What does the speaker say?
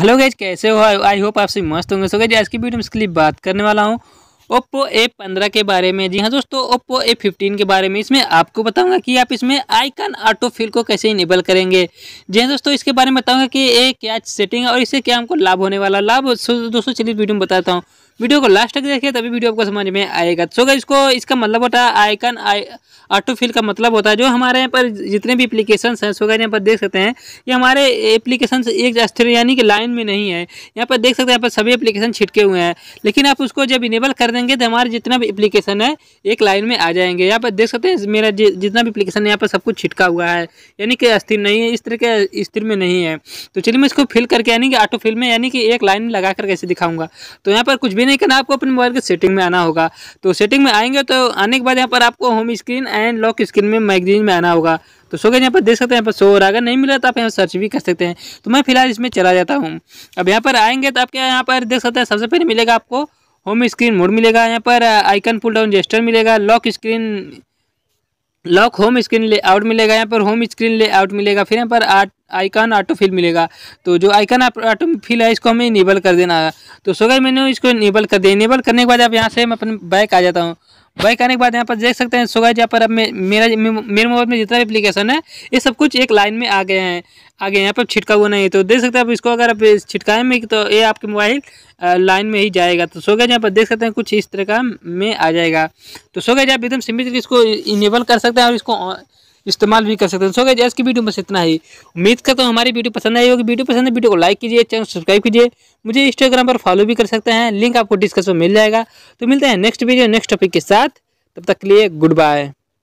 hello guys कैसे हो I hope आप सभी मस्त होंगे सो गैज आज की वीडियो में इसके लिए बात करने वाला हूँ ओप्पो ए पंद्रह के बारे में जी हाँ दोस्तों ओप्पो ए फिफ्टीन के बारे में इसमें आपको बताऊंगा कि आप इसमें आइकन ऑटो फिल को कैसे इनेबल करेंगे जी हाँ दोस्तों इसके बारे में बताऊंगा कि ये क्या सेटिंग है और इससे क्या हमको लाभ होने वाला लाभ दोस्तों चलिए वीडियो में बताता हूँ वीडियो को लास्ट तक देखिए तभी वीडियो आपको समझ में आएगा सो so इसको इसका मतलब होता है आइकन आई ऑटो फिल का मतलब होता है जो हमारे यहाँ पर जितने भी एप्लीकेशन हैं सो यहाँ पर देख सकते हैं ये हमारे एप्लीकेशन एक स्थिर यानी कि लाइन में नहीं है यहाँ पर देख सकते हैं यहाँ पर सभी एप्लीकेशन छिटके हुए हैं लेकिन आप उसको जब इनेबल कर देंगे तो हमारे जितना भी एप्लीकेशन है एक लाइन में आ जाएंगे यहाँ पर देख सकते हैं मेरा जितना भी एप्लीकेशन है यहाँ पर सब कुछ छिटका हुआ है यानी कि स्थिर नहीं है इस तरह के स्थिर में नहीं है तो चलिए मैं इसको फिल करके यानी कि ऑटो फिल में यानी कि एक लाइन लगा कर कैसे दिखाऊंगा तो यहाँ पर कुछ भी नहीं करना आपको अपने मोबाइल के सेटिंग में आना होगा तो सेटिंग में आएंगे तो आने के बाद यहाँ पर आपको home screen and lock screen में मैगजीन में आना होगा तो सो गया यहाँ पर देख सकते हैं यहाँ पर सो और अगर नहीं मिला तो आप यहाँ सर्च भी कर सकते हैं तो मैं फिलहाल इसमें चला जाता हूँ अब यहाँ पर आएंगे तो आपके यहाँ पर देख सकते हैं सबसे पहले मिलेगा आपको होम स्क्रीन मोड मिलेगा यहाँ पर आइकन पुल डाउन जेस्टर मिलेगा lock screen lock home screen layout मिलेगा यहाँ पर होम स्क्रीन लेआउट मिलेगा फिर यहाँ पर आट आइकन ऑटो फिल मिलेगा तो जो आइकन आप ऑटो फिल है इसको हमें इनेबल कर देना है तो सोगल मैंने इसको इनेबल कर दिया इनेबल करने के बाद आप यहाँ से मैं अपने बैक आ जाता हूँ बाइक आने के बाद यहाँ पर देख सकते हैं सोगा जहाँ पर अब मेरा मेरे मोबाइल में जितना भी एप्लीकेशन है ये सब कुछ एक लाइन में आ गए हैं आगे यहाँ पर छिटका हुआ नहीं है तो देख सकते हैं आप इसको अगर आप में तो ये आपके मोबाइल लाइन में ही जाएगा तो सो गए जहाँ पर देख सकते हैं कुछ इस तरह का में आ जाएगा तो सो गए आप एकदम सिंपल इसको इनेबल कर सकते हैं और इसको इस्तेमाल भी कर सकते हैं सो गए आज की वीडियो बस इतना ही उम्मीद करता हूँ हमारी वीडियो पसंद आई होगी वीडियो पसंद है वीडियो को लाइक कीजिए चैनल सब्सक्राइब कीजिए मुझे इंस्टाग्राम पर फॉलो भी कर सकते हैं लिंक आपको डिस्क्रिप्शन में मिल जाएगा तो मिलते हैं नेक्स्ट वीडियो नेक्स्ट टॉपिक के साथ तब तक के लिए गुड बाय